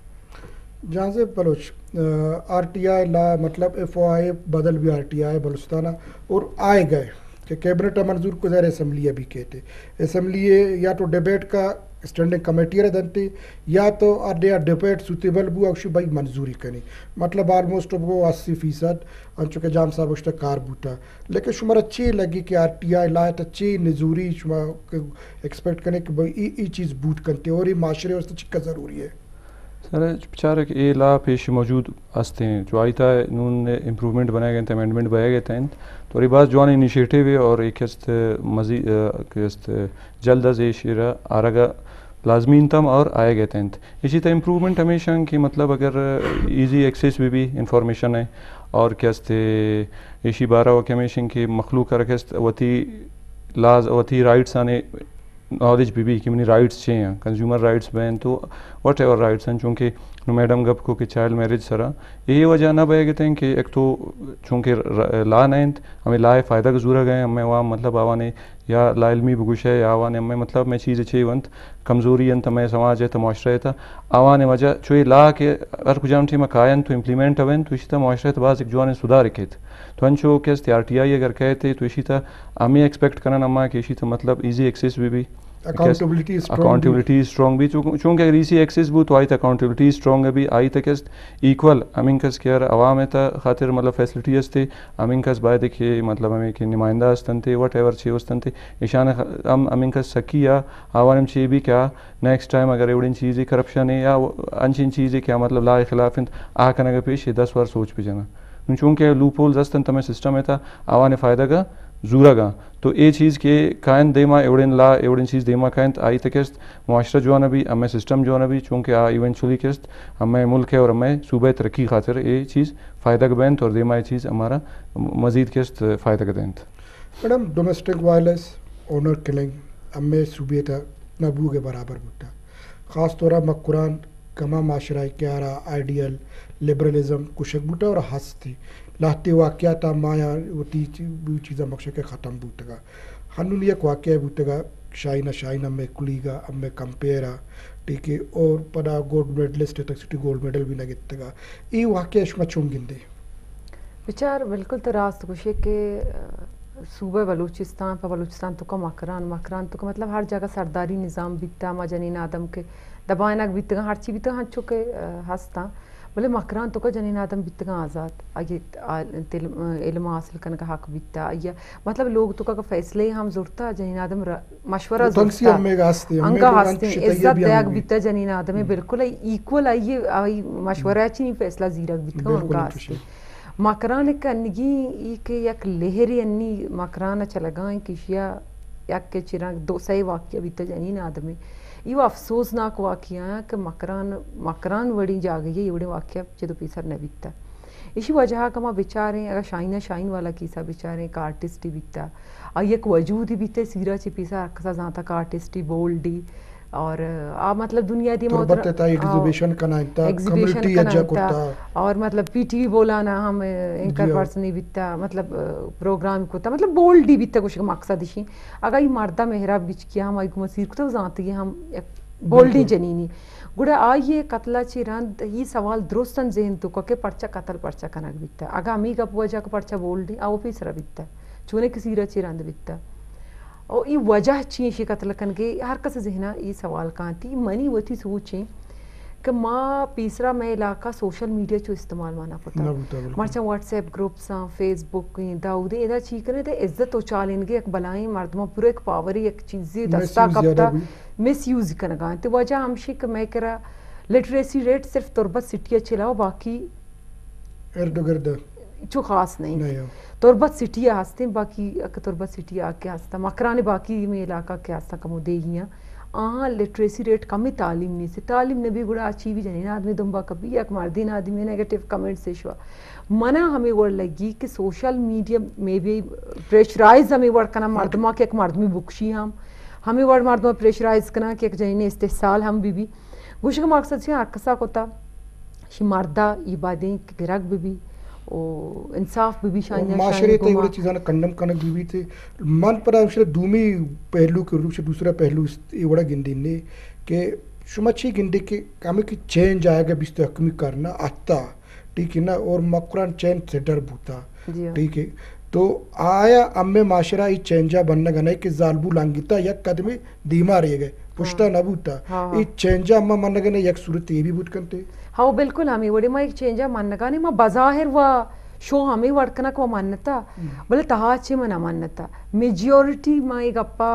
जहाँ से Baloch R T I law मतलब एफ ओ आई बदल भी आर टी आई बलोचताना और आए गए कि कैबिनेट मंजूर गुजर असम्बली अभी कहते असम्बली या तो डिबेट का स्टैंडिंग कमेटी दनते या तो अड्डे डिबेट सुतेबल बू अक्षु भाई मंजूरी करी मतलब आलमोस्ट वो अस्सी फीसद चूँकि जाम साहब उस कार बूटा लेकिन शुमार अच्छी लगी कि आर टी आई लाए तो अच्छी नजूरी एक्सपेक्ट करें कि भाई ये चीज़ बूट करते और ये माशरे वास्तव चिक्का ज़रूरी है सर ये ला पेश मौजूद आस्ते हैं जो आई था इन्होंने इम्प्रूवमेंट बनाया गया थे अमेंडमेंट बनाया गया थे तो बात जवान इनिशिएटिव है और एक हस्त मजीद जल्द अज एशरा आरागा लाजमीन तम और आए गए थे इसी तरह इम्प्रूवमेंट हमेशा कि मतलब अगर इजी एक्सेस भी भी इंफॉर्मेशन है और क्या हस्ते एशी बारह हमेशा की मखलूक रखे वती लाज वती राइट्स आने नॉलेज भी भी कि मैंने राइट्स चाहिए कंज्यूमर राइट्स बैन तो वट एवर राइट्स हैं चूंकि मैडम गप को कि चाइल्ड मैरिज सरा यही वजह ना गए थे कि एक तो चूंकि ला नैन हमें लाए फ़ायदा जूरा गए हमें वहाँ मतलब आवा ने या भी बगुश है या आवा ने हमें मतलब मैं चीज़ अच्छी वंत कमज़ोरी अंत हमें तो समाज है तो माशरा था तो आवा ने वजह चो ला के हर कुछ मैं कायन तो इम्प्लीमेंट हवन तो इसी तरह माशरा तो बाज़ एक जवान सुधार के थे Twancho kes te RTI agar kayte to ishita ame expect karan amma ke ishita matlab easy access bhi bhi accountability is strong accountability is strong bhi chunki agar easy access bu to aita accountability is strong bhi aita kes equal amin kas care awam ta khatir matlab facility aste amin kas bay dekhe matlab ame ke numainda astante whatever che ostante ishan am amin kas sakiya awanim che bhi kya next time अगर एवडिन चीज़ें corruption है या अनशिन चीज़ें क्या मतलब ला खिलाफ आ कन पेश दस बार सोच पे जाना चूंकि लूप होल जस्तन तमें ચૂંકે લૂપ હોલ જસતંત્રમય સિસ્ટમ હતા આવાને ફાયદાગા ઝૂરાગા તો એ ચીજ કે કાયન દેમાં એવડેન લા એવડેન ચીજ દેમાં कायन आई तकस्त मुआशरा जो भी हमें सिस्टम जो भी चूँकि आ इवेंचुअली किस्त हमें मुल्क है और हमें सूबे तरक्की खातिर ये चीज़ फ़ायदा का बैंत और देमा ये चीज़ हमारा मजीद किस्त फ़ायदा का बैंत madam domestic violence honour killing हमें सूबे था नबू के बराबर बुटा ख़ास तौर मकुरान कमा माशरा क्यारा आइडियल लिबरलिज्म लिबरलिज़म बूटा और हस थी लाते लाहते था माया वो उती चीज़ा के ख़त्म बूटेगा हनुल यक वाक़ बूटेगा शाइना शाइना में कुलीगा अब में कंपेरा ठीक है और पड़ा गोल्ड मेडलिस्ट तक सिटी गोल्ड मेडल भी नगितगा ये वाक़ अशमा चुंगिंदे विचार बिल्कुल तो रास्त तो कुछ है कि सूबे बलूचिस्तान पर बलूचिस्तान तो का मकरान मकरान तो का मतलब हर जगह सरदारी निज़ाम बीतता मजनीन आदम के दबाए ना बीतगा हर चीज़ बीतगा हाँ चुके हंसता बोले मकरान तो तुका जनीन आदम का आज़ाद आगे इलम हासिल करने का हक बित्ता या मतलब लोग तो का फैसले हम जुड़ता जनी आदम मशवरा जुड़ता अंका हैं इज्जत दयाग बित्ता जनी आदम है बिल्कुल इक्वल आई ये आई मशवरा अच्छी नहीं फैसला जीरक का अंका हस्ते मकरान एक अनगी एक एक लहरी अन्नी मकरान चला गए किशिया एक के चिरा दो सही वाक्य बित्ता जनी आदम है इहो अफ़सोसनाक वाक़िया है कि मकरान मकरान गई है एवड़े वाक्य जो पीसर ने बीता इसी वजह का माँ बिचारे अगर है शाइन वाला कीसा बिचारे एक आर्टिस्ट ही बीता आई एक वजूद ही बीते सीरा ची पीसा अक्सा जहाँ तक आर्टिस्ट ही बोल्ड ही और आ मतलब दुनिया दी मोहतर एग्जीबिशन कनाइता कम्युनिटी अच्छा करता और मतलब पीटी बोला ना हम एंकर पर्सन ही बिता मतलब प्रोग्राम को मतलब बोल डी बिता कुछ मकसद ही अगर ये मर्दा मेहराब बिच किया हम एक मसीर को तो जानते हैं हम बोल्डी जनीनी गुड़ा आ ये कतला ची रन ये सवाल दुरुस्तन जेहन तो कके पर्चा कतल पर्चा कनक बिता अगर अमी का पुआ जाकर पर्चा बोल्डी आओ फिर बिता चूने किसी रची रचिरांद बिता और ये वजह ची शे कत्ल कन के हर कस जहना ये सवाल कहाँ थी मनी वो थी सोच कि माँ पीसरा मैं इलाका सोशल मीडिया चो इस्तेमाल माना पता मरचा व्हाट्सएप ग्रुप्स हाँ फेसबुक दाऊदे ये ची करे ते इज्जत उचाल तो इनके एक बलाएं मर्दमा पूरे एक पावर एक चीज दस्ता कपता मिस यूज करना गान तो वजह हम कि मैं करा लिटरेसी रेट सिर्फ तुरबत सिटी अच्छे लाओ बाकी इर्द çok खास नहीं, ya? तुरबत सिटी आस्ते बाकी तुरबत सिटी आके आस्ता मकरा ने बाकी में इलाका के आस्ता कमो दे ही आ लिटरेसी रेट कम ही तालीम नहीं से तालीम ने भी गुड़ा अच्छी भी जानी आदमी दुम्बा कभी एक मार दिन आदमी नेगेटिव कमेंट से इशवा मना हमें वर लगी कि सोशल मीडिया में भी प्रेशराइज हमें वर करना मर्दमा के एक मर्दमी बुख्शी हम हमें वर मर्दमा प्रेशराइज करना कि एक जनी इस्तेसाल हम बीबी गुश का मकसद से कोता होता मर्दा इबादें गिरक बीबी ඉන්සාෆ් බිබිෂාන් माशरे तो ये चीज़ा कंडम करना बीवी थे मन पर अवश्य दूमी पहलू के रूप से दूसरा पहलू ये बड़ा गिनदी ने के शुमाची गिनदी के काम की चेंज आएगा बिस्तर हकमी करना आता ठीक है ना और मकुरान चैन से डर भूता हाँ। ठीक है तो आया अम्मे माशरा ही चेंजा बनना गना कि जालबू लांगिता या कदमे धीमा रह गए हाँ। पुष्टा हाँ।, हाँ। न चेंजा अम्मा मन गने सूरत ये भी बूट करते हाँ बिल्कुल हमी वड़ी माँ एक चेंज मन का माँ बजाहिर व शो हमी वर्कनक व मान्यता बोले तहाचे मन मान्यता मेजोरिटी माँ एक अप्पा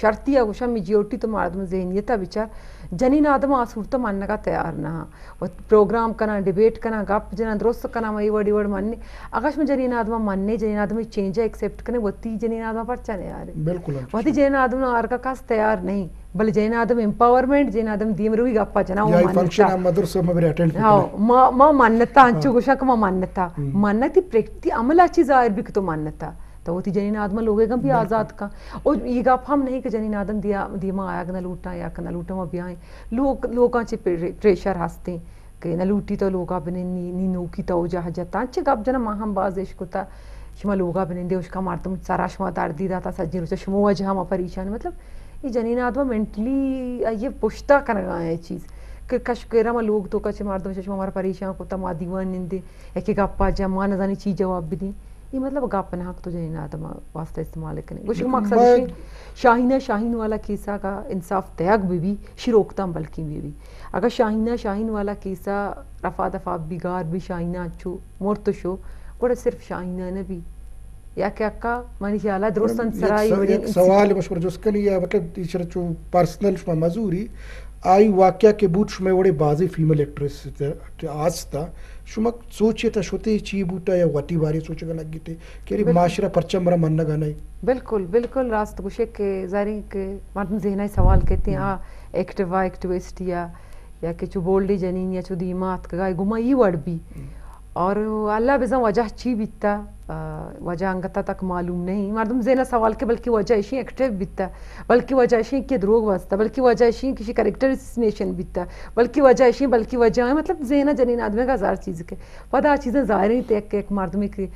शर्ती आगुशा मेजोरिटी तो मार्द में जहनीयता विचार ජනිනාදම ආසෘත මන්නක තයාරනහා ඔත් ප්‍රෝග්‍රාම් කන ඩිබේට් කන ගප් ජන දොස්ස කන වඩ वड मानने आकाश में जनीनादमा मानने जनीनादमा चेंज है एक्सेप्ट करने वती जनीनादमा पर चने आ बिल्कुल वती अच्छा। जनीनादमा आर का कास तैयार नहीं बल जैनादम एंपावरमेंट जैनादम दीमरु ही गप्पा जना वो मान्यता मदर सो मबरे अटेंड हां मा मान्यता अंचो हाँ। गुशा का हम्म। अमलाची जाहिर भी तो मान्यता तो वो जनीन आदम लोगेगम भी आज़ाद का और ये गप हम नहीं कि जनीन आदम दिया दीमा आया कि न लूटा या कि न लूटा वह ब्याहें लोग लोगों से प्रेशर हंसते कि न लूटी तो लोग अपने नहीं नी नोकी तो जा जाता अच्छे गप जना माँ हम बाज देश को था शमा लोग अपने देश का मारते मुझ सारा शमा तार दी दाता सज्जी रुचा शमो वजह हम परेशान मतलब ये जनीन आदमा मेंटली ये पुश्ता कर रहा है चीज़ कि कश केरा माँ लोग तो कश मार दो शमा हमारा परेशान को था माँ दीवान निंदे एक गप्पा जा माँ नजानी चीज़ जवाब भी दी ये मतलब गापन हक तो जैन आदम वास्ते इस्तेमाल करें कुछ मकसद शाहीना शाहीन वाला कीसा का इंसाफ त्याग भी भी शिरोकतम बल्कि भी भी अगर शाहीना शाहीन वाला कीसा रफा दफा बिगार भी शाहीना अच्छो मुर्त शो बड़ा सिर्फ शाहीना ने भी या क्या का मन ख्याल दुरुस्त सवाल मशवर जो उसके लिए मतलब टीचर जो पर्सनल मजूरी आई वाक्या के बूट शुमे वड़े बाजी फीमेल एक्ट्रेस आज था शुमक सोचे था शोते ची बूटा या वाटी बारी सोचे का लगी थे कि केरी माशरा परचम बरा मन्ना गाना ही बिल्कुल बिल्कुल रास्त गुशे के जारी के जेहना ही सवाल कहते हैं हम्म। हाँ एक्टिवा एक्टिविस्ट या या के चु बोल्डी जनीन या चु दीमात का गाय गुमा ये वर्ड भी हम्म। और अल्लाह बेजा वजह छी बीतता वजह अंगता तक मालूम नहीं मरदम जेना सवाल के बल्कि वजह ऐसी एक्टिव बीतता बल्कि वजह ऐसी के द्रोग वास्ता बल्कि वजह ऐसी किसी नेशन बीतता बल्कि वजह ऐसी बल्कि वजह मतलब जेना जनीन आदमी का हज़ार चीज़ के पता चीज़ें ज़ाहिर नहीं थे एक मरदमे के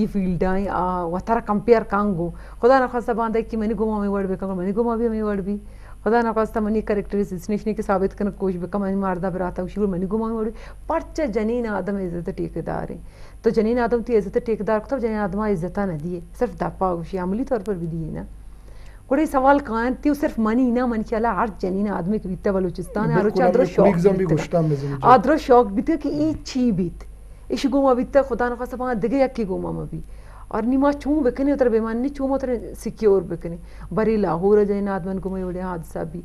ये फील्ड आए वह तारा कंपेयर गो खुदा ना खासा बांधा कि मैंने गुमा में वर्ड भी मैंने गुमा भी हमें वर्ड भी खुदा नखास्ता मनी करेक्टरिस इसनेश ने साबित करने कोश बे कमानी मारदा बराता उशिर मनी गुमा और परचे जनीन आदम इज्जत ठेकेदार है तो जनीन आदम ती इज्जत ठेकेदार को तो जनीन आदम इज्जत ना दिए सिर्फ दापा उशी अमली तौर पर भी दिए ना कोई सवाल कान थी सिर्फ मनी ना मन ख्याल हर जनीन आदमी के बीते बलूचिस्तान है आरोच आदरो शौक आदरो शौक बीते कि ई छी बीत इश गुमा बीते खुदा नखास्ता दिगे यक्की गुमा में भी और निमा चूँ बेकने उतर बेमान नि छू उतर सिक्योर बेकने बरी लाहौर जैन आदमन को मैं हादसा भी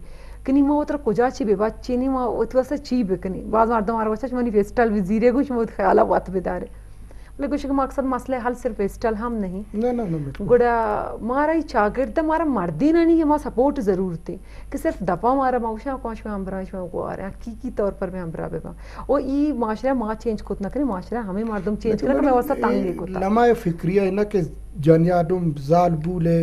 कि निमा उतर कोजा छी बेबा ची निमा उतवसा ची बेकने बाद मार दमार वैसे मनी फेस्टल भी जीरे गुश मोत ख्याला बात बेदारे लघुशिक मकसद मसले हल सिर्फ इस्टल हम नहीं ना ना ना गुड़ा मारा ही चागिर्द तो मारा मर्दी ना नहीं है मारा सपोर्ट ज़रूर थी कि सिर्फ दफा मारा माउशा कौश में हमरा में को आ रहे हैं की की तौर पर में हमरा बेबा ओ ई माशरा माँ चेंज कोत ना करे माशरा हमें मर्दम चेंज करे मैं वसा तंग ले कोता नमाय फिक्रिया है ना के जनियाडम जाल बूले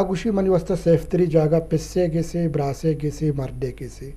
आगुशी मनी वस्ता सेफ्तरी जागा पिस्से के से ब्रासे के से मर्दे के से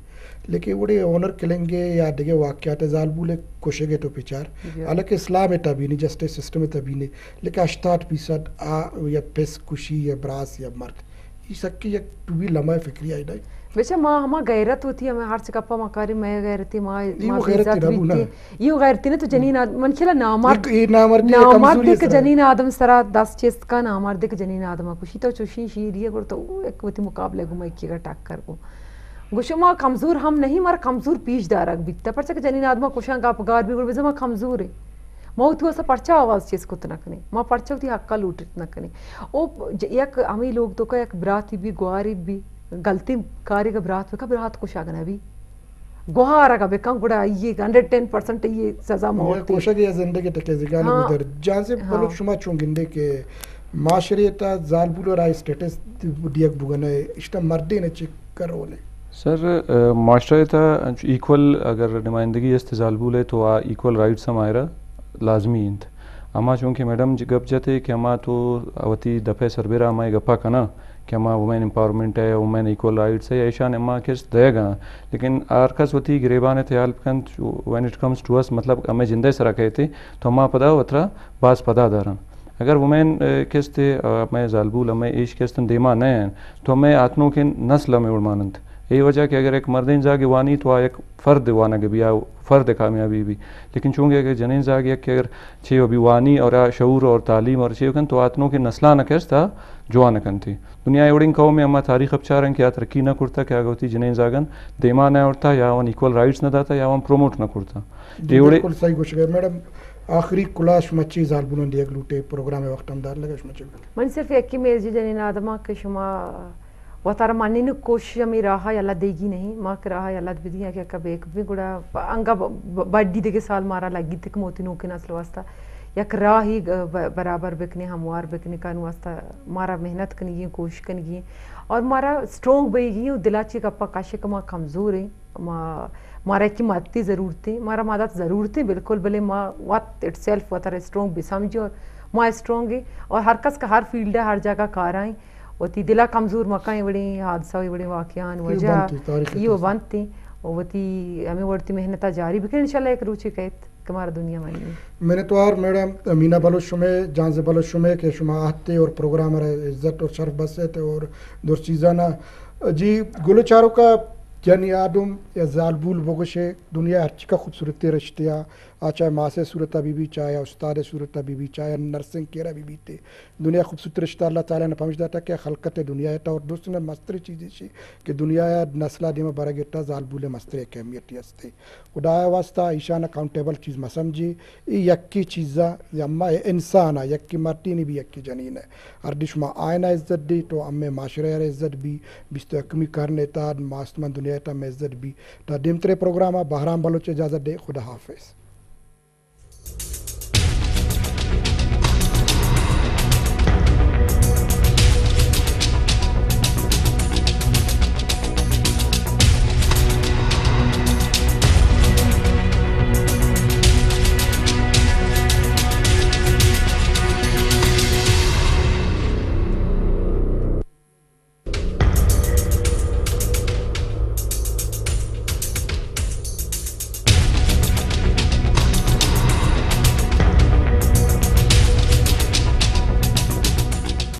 लेकिन उड़े ओनर केलेंगे या देगे वाक्यात जालबूले कोशेगे तो पिचार हालांकि इस्लाम है तबीनी जस्टिस सिस्टम है तबीनी लेकिन अश्तात फीसद आ या पेस खुशी या ब्रास या मर्ग ये सब की एक टू भी लम्हा फिक्री आई नहीं बेचा माँ हमारा गैरत होती है हर से कप्पा मकारी मैं गैरती माँ माँ गैरत होती ये गैरती ने तो हम्म। जनीन मन खेला नामार्द ये नामार्द नामार्द देख जनीन आदम सरा दस चेस्ट का नामार्द देख जनीन आदम कुशी तो चुशी शीरी है तो एक वो थी मुकाबले घुमाई की टक्कर को गुशमा कमज़ोर हम नहीं मर कमज़ोर पीछ दारक बिकता पर्चा के जनी आदमा गप गार भी बिगड़ बिजमा कमज़ोर है मौत हुआ सा पर्चा आवाज़ चीज कुत न कने माँ पर्चा थी हक्का लूट न कने ओ यक हमी लोग तो का यक ही भी गुआरी भी गलती कार्य का बरात का बरात कुछ आगना भी गुहारा का बेका गुड़ा ये 110 परसेंट ये सजा मौत कोशिश ये जिंदगी टके जिगाने हाँ, उधर जान से बोलो हाँ, शुमा चुंगिंदे के माशरियता जालबुलो राय स्टेटस दियक बुगने इष्टा मर्दे ने चिक करोले सर माशरे था इक्वल अगर नुमाइंदगी इस्तेजालबुल है तो आ इक्वल राइट्स हमारा लाजमी इंत अमां चूँकि मैडम गप जाते कि अमां तो अवती दफ़े सरबेरा अमा गप्पा कना कि अमां वुमेन एम्पावरमेंट है वुमेन इक्वल राइट्स है ऐशा अमां अमा किस दयेगा लेकिन आरकस वती गरीबा ने थे कन when it comes to us मतलब अमे जिंदे सरा कहे थे तो अमां पदा वतरा बास पदा दारा अगर वुमेन किस थे मैं जालबुल अमे ईश किस्त देमा न तो हमें आत्मों के नस्ल में उड़मानंद यही वजह कि अगर एक मर्द इंजाग वानी तो आ एक फ़र्द वाना भी आ फ़र्द कामयाबी भी लेकिन चूँकि अगर जन इंजाग यक अगर छे अभी वानी और आ शूर और तालीम और छे कन तो आतनों के नस्ला न कस था जुआ न कन थी दुनिया एवड़िंग कहो में अमा तारीख अब चार क्या तरक्की न कुर्ता क्या होती जन इंजागन देमा न उठता या वन इक्वल राइट्स न दाता या वन प्रोमोट न कुर्ता एवड़े सही कुछ गए मैडम आखिरी कुलाश मची जाल बुलंदी एक लूटे प्रोग्राम वक्त अमदार लगे मची मन सिर्फ एक ही मेज जन आदमा के शुमा वतारा मानिनु कोशिश में रहा अल्लाह देगी नहीं माक रहा अल्लाह बिधिया क्या कब एक भी गुड़ा अंगा बड्डी देखे साल मारा लगी तक मोती नोके नस्ल वास्ता यक राह ही बराबर बिकने हमवार बिकने का वास्ता मारा मेहनत कनी कोशिश कनी और मारा स्ट्रोंग बही और दिला ची गप्पा काशे का माँ कमज़ोर है माँ मारा की मदती ज़रूरतें मारा मदद ज़रूरतें बिल्कुल भले माँ वत इट सेल्फ वतर स्ट्रोंग भी समझे और माँ स्ट्रोंग है और हर कस का हर फील्ड है हर जगह कार आएँ वती दिला कमज़ोर मकां वड़े हादसा वड़े वाक़ियान वजह यो बंद थी और वती हमें वर्ती मेहनत जारी बिके इंशाल्लाह एक रुचि कहत कमारा दुनिया में मैंने तो और मैडम मीना बलो शुमे जान से बलो शुमे के शुमा आते और प्रोग्राम इज्जत और शर्फ बसे थे और दो चीज़ा ना जी गुलो चारों का जन adum या जालबुल bogoşe दुनिया her çıka खूबसूरत रिश्तिया चाहे मासे सूरत अभी भी चाहे उस्ताद सूरत अभी भी चाहे नर्सिंग केरा भी थे दुनिया खूबसूरत रिश्ता अल्लाह ताला ने पहुंचदा था क्या खलकत दुनिया था और दूसरे ने मस्तर चीज सी कि दुनिया या नस्ला दिमा बरा गिरता जालबुल मस्तर अहमियत हस्ते उडाया वास्ता ईशान अकाउंटेबल चीज मा समझी ई यक्की चीजा अम्मा इंसान है यक्की मरती नहीं भी यक्की जनीन है हर दिश आयना इज्जत दी तो अम्मे माशरे इज्जत भी बिस्तो अकमी कर लेता मास्तमन दुनिया ज़रिया मेज़र बी तदीम त्रे प्रोग्राम बहराम बलोच इजाज़त दे खुदा हाफिज़